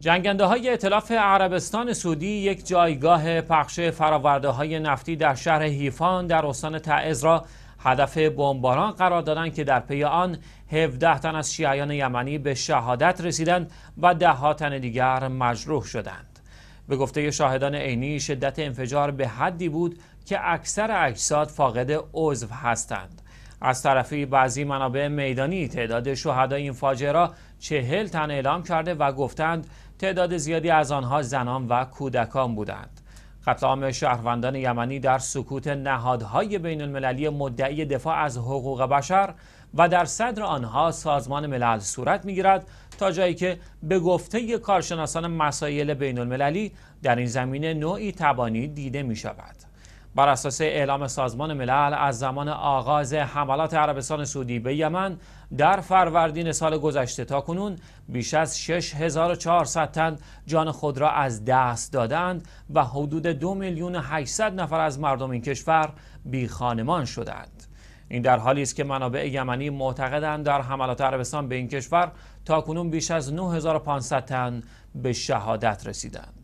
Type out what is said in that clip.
جنگنده های اطلاف عربستان سعودی یک جایگاه پخش فراورده های نفتی در شهر هیفان در استان تعز را هدف بمباران قرار دادند که در پی آن 17 تن از شیعیان یمنی به شهادت رسیدند و ده تن دیگر مجروح شدند. به گفته شاهدان عینی شدت انفجار به حدی بود که اکثر اجساد فاقد عضو هستند. از طرفی بعضی منابع میدانی تعداد شهدای این را چهل تن اعلام کرده و گفتند تعداد زیادی از آنها زنان و کودکان بودند قتل عام شهروندان یمنی در سکوت نهادهای بین المللی مدعی دفاع از حقوق بشر و در صدر آنها سازمان ملل صورت میگیرد تا جایی که به گفته کارشناسان مسائل بین المللی در این زمینه نوعی تبانی دیده می شود. بر اساس اعلام سازمان ملل از زمان آغاز حملات عربستان سعودی به یمن در فروردین سال گذشته تا کنون بیش از 6400 تن جان خود را از دست دادند و حدود 2 میلیون 800 نفر از مردم این کشور بی خانمان شدند. این در حالی است که منابع یمنی معتقدند در حملات عربستان به این کشور تا کنون بیش از 9500 تن به شهادت رسیدند.